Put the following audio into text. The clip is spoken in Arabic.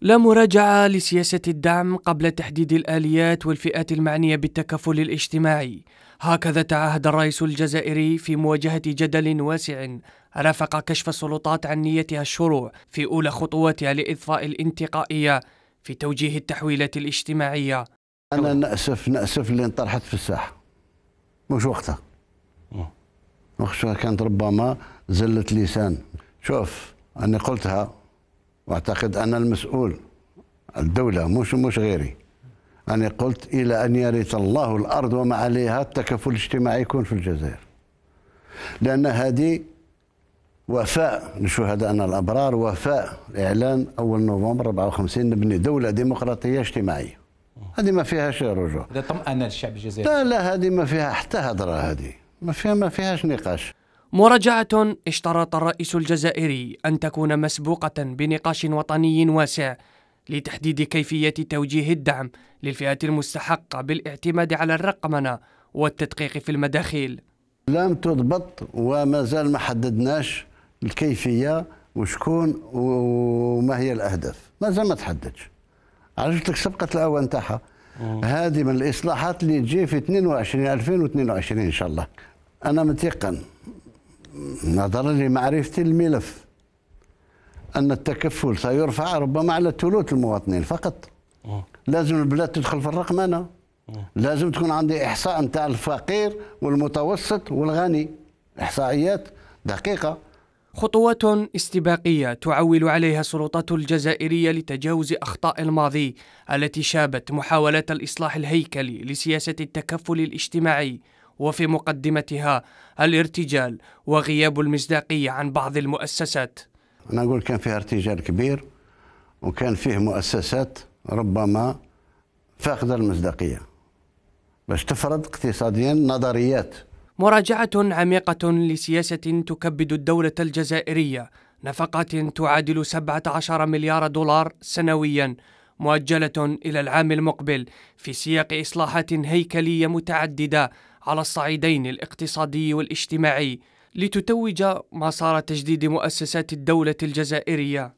لا مراجعة لسياسة الدعم قبل تحديد الآليات والفئات المعنية بالتكفل الاجتماعي هكذا تعهد الرئيس الجزائري في مواجهة جدل واسع رافق كشف السلطات عن نيتها الشروع في أولى خطواتها لإضفاء الانتقائية في توجيه التحويلات الاجتماعية أنا نأسف نأسف اللي انطرحت في الساحة مش وقتها وقتها كانت ربما زلة لسان شوف أنا قلتها واعتقد انا المسؤول الدوله مش مش غيري انا قلت الى ان يرث الله الارض وما عليها التكافل الاجتماعي يكون في الجزائر لان هذه وفاء لشهدائنا الابرار وفاء اعلان اول نوفمبر 54 نبني دوله ديمقراطيه اجتماعيه هذه ما فيهاش رجوع هذا طمأن الشعب الجزائري لا لا هذه ما فيها حتى هضره هذه ما فيها ما فيهاش نقاش مراجعة اشترط الرئيس الجزائري أن تكون مسبوقة بنقاش وطني واسع لتحديد كيفية توجيه الدعم للفئات المستحقة بالاعتماد على الرقمنة والتدقيق في المداخيل لم تضبط وما زال ما حددناش الكيفية وشكون وما هي الأهداف ما زال ما تحددش عرفتك سبقت الأوان تاعها هذه من الإصلاحات اللي تجي في 22 2022 إن شاء الله أنا متيقن نظرا لمعرفة الملف أن التكفل سيرفع ربما على ثلث المواطنين فقط آه. لازم البلاد تدخل في الرقمنة آه. لازم تكون عندي إحصاء نتاع الفقير والمتوسط والغني إحصائيات دقيقة خطوات استباقية تعول عليها السلطات الجزائرية لتجاوز أخطاء الماضي التي شابت محاولات الإصلاح الهيكلي لسياسة التكفل الاجتماعي وفي مقدمتها الارتجال وغياب المصداقية عن بعض المؤسسات أنا أقول كان فيها ارتجال كبير وكان فيه مؤسسات ربما فاقدة المصداقية باش تفرض اقتصاديا نظريات مراجعة عميقة لسياسة تكبد الدولة الجزائرية نفقات تعادل 17 مليار دولار سنويا مؤجلة إلى العام المقبل في سياق إصلاحات هيكلية متعددة على الصعيدين الاقتصادي والاجتماعي لتتوج مسار تجديد مؤسسات الدولة الجزائرية